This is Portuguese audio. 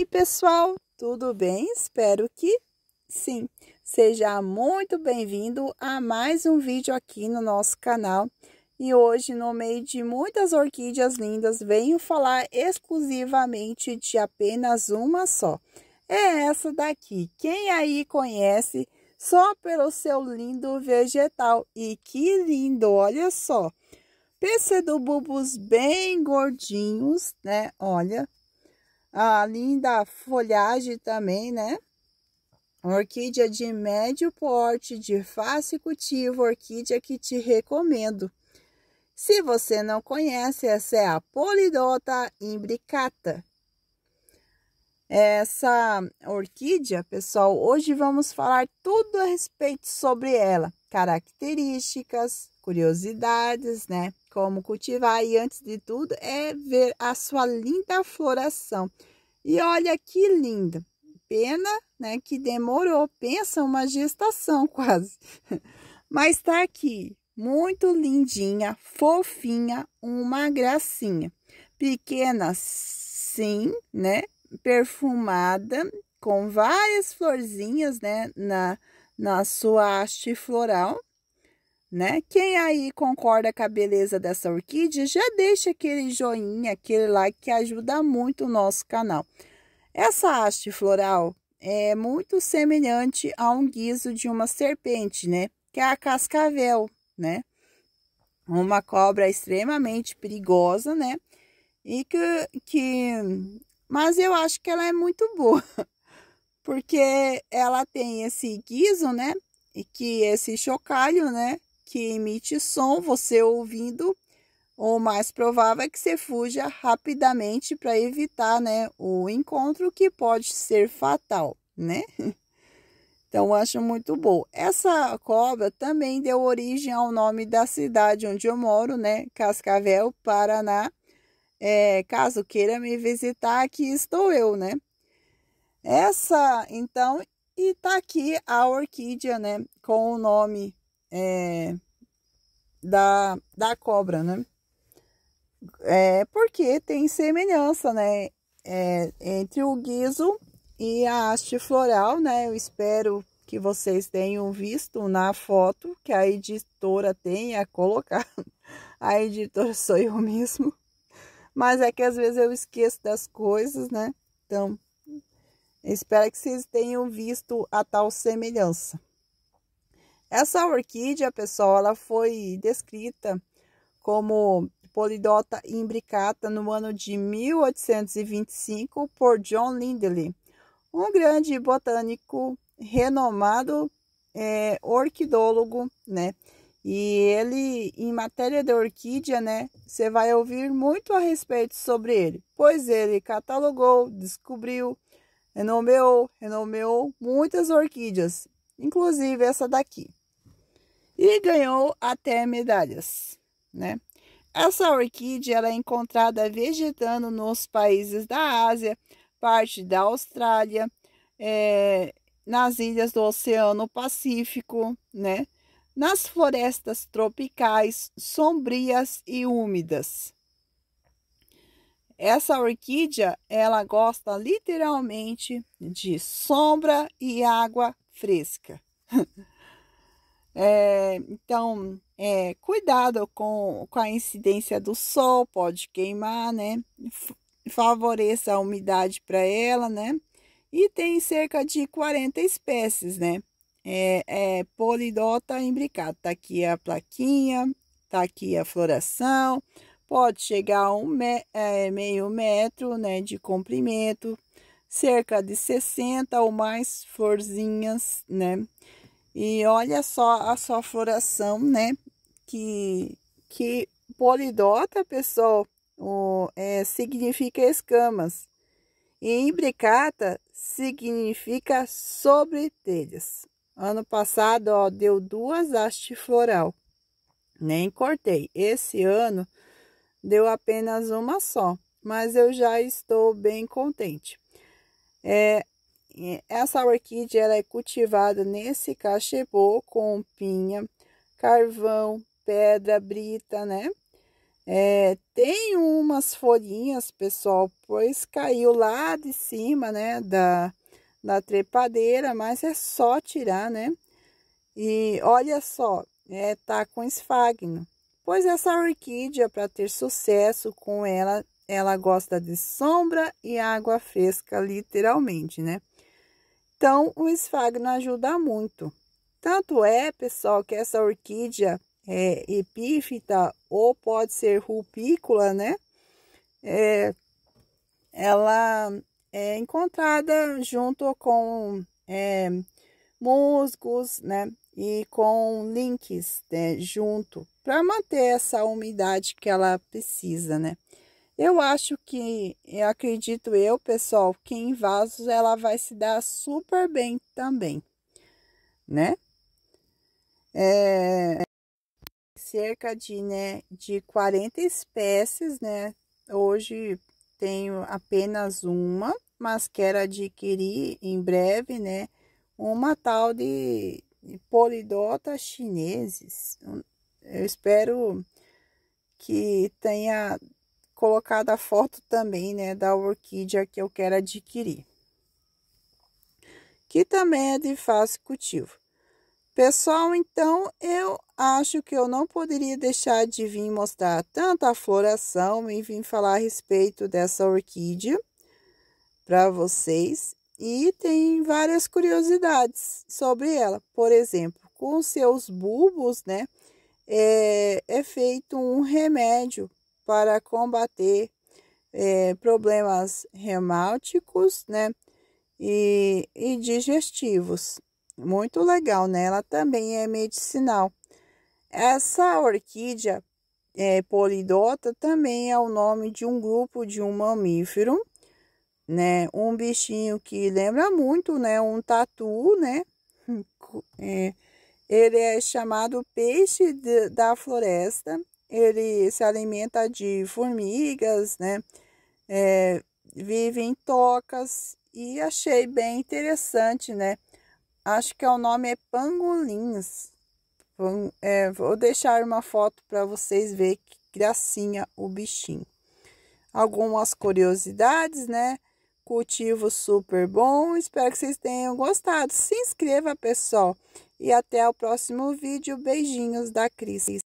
E pessoal, tudo bem? Espero que sim. Seja muito bem-vindo a mais um vídeo aqui no nosso canal. E hoje, no meio de muitas orquídeas lindas, venho falar exclusivamente de apenas uma só. É essa daqui. Quem aí conhece só pelo seu lindo vegetal. E que lindo, olha só. Pseudobulbos bem gordinhos, né? Olha, a linda folhagem também, né? Orquídea de médio porte, de fácil cultivo, orquídea que te recomendo. Se você não conhece, essa é a Polidota imbricata. Essa orquídea, pessoal, hoje vamos falar tudo a respeito sobre ela, características, curiosidades, né? como cultivar e antes de tudo é ver a sua linda floração. E olha que linda. Pena, né, que demorou, pensa uma gestação quase. Mas tá aqui, muito lindinha, fofinha, uma gracinha. Pequena sim, né? Perfumada com várias florzinhas, né, na na sua haste floral né? Quem aí concorda com a beleza dessa orquídea, já deixa aquele joinha, aquele like que ajuda muito o nosso canal. Essa haste floral é muito semelhante a um guiso de uma serpente, né? Que é a cascavel, né? Uma cobra extremamente perigosa, né? E que, que... Mas eu acho que ela é muito boa, porque ela tem esse guiso, né? E que esse chocalho, né? que emite som, você ouvindo, o mais provável é que você fuja rapidamente para evitar né, o encontro que pode ser fatal, né? Então, acho muito bom. Essa cobra também deu origem ao nome da cidade onde eu moro, né? Cascavel, Paraná. É, caso queira me visitar, aqui estou eu, né? Essa, então, e tá aqui a orquídea, né? Com o nome é, da, da cobra, né? É porque tem semelhança, né? É, entre o guiso e a haste floral, né? Eu espero que vocês tenham visto na foto que a editora tenha colocado. A editora sou eu mesmo. Mas é que às vezes eu esqueço das coisas, né? Então, espero que vocês tenham visto a tal semelhança. Essa orquídea, pessoal, ela foi descrita como Polidota imbricata no ano de 1825 por John Lindley, um grande botânico renomado é, orquidólogo, né? E ele, em matéria de orquídea, né, você vai ouvir muito a respeito sobre ele, pois ele catalogou, descobriu, renomeou, renomeou muitas orquídeas, inclusive essa daqui e ganhou até medalhas, né? Essa orquídea ela é encontrada vegetando nos países da Ásia, parte da Austrália, é, nas ilhas do Oceano Pacífico, né? nas florestas tropicais sombrias e úmidas. Essa orquídea, ela gosta literalmente de sombra e água fresca. É, então, é, cuidado com, com a incidência do sol, pode queimar, né? Favoreça a umidade para ela, né? E tem cerca de 40 espécies, né? É, é polidota imbricada. Tá aqui a plaquinha, tá aqui a floração. Pode chegar a um me, é, meio metro né, de comprimento, cerca de 60 ou mais florzinhas, né? E olha só a sua floração, né? Que, que polidota, pessoal, o, é, significa escamas. E imbricata significa sobre telhas. Ano passado, ó, deu duas hastes floral. Nem cortei. Esse ano deu apenas uma só, mas eu já estou bem contente. É, essa orquídea ela é cultivada nesse cachepô com pinha, carvão, pedra, brita, né? É, tem umas folhinhas, pessoal, pois caiu lá de cima, né, da, da trepadeira, mas é só tirar, né? E olha só, é, tá com esfagno. Pois essa orquídea, para ter sucesso com ela, ela gosta de sombra e água fresca, literalmente, né? Então, o esfagno ajuda muito. Tanto é, pessoal, que essa orquídea é, epífita ou pode ser rupícola, né? É, ela é encontrada junto com é, musgos, né? E com links né, junto para manter essa umidade que ela precisa, né? Eu acho que, eu acredito eu, pessoal, que em vasos ela vai se dar super bem também, né? É, cerca de, né, de 40 espécies, né? Hoje tenho apenas uma, mas quero adquirir em breve, né? Uma tal de polidota chineses. Eu espero que tenha colocado a foto também, né, da orquídea que eu quero adquirir. Que também é de fácil cultivo. Pessoal, então eu acho que eu não poderia deixar de vir mostrar tanto a floração e vir falar a respeito dessa orquídea para vocês. E tem várias curiosidades sobre ela. Por exemplo, com seus bulbos, né, é, é feito um remédio para combater é, problemas reumáticos, né? E, e digestivos. Muito legal, né? Ela também é medicinal. Essa orquídea é, polidota também é o nome de um grupo de um mamífero, né? Um bichinho que lembra muito, né? Um tatu, né? É, ele é chamado peixe de, da floresta ele se alimenta de formigas, né? É, vive em tocas e achei bem interessante, né? Acho que é o nome é pangolins. é, vou deixar uma foto para vocês verem que gracinha o bichinho. Algumas curiosidades, né? Cultivo super bom. Espero que vocês tenham gostado. Se inscreva, pessoal. E até o próximo vídeo. Beijinhos da Cris.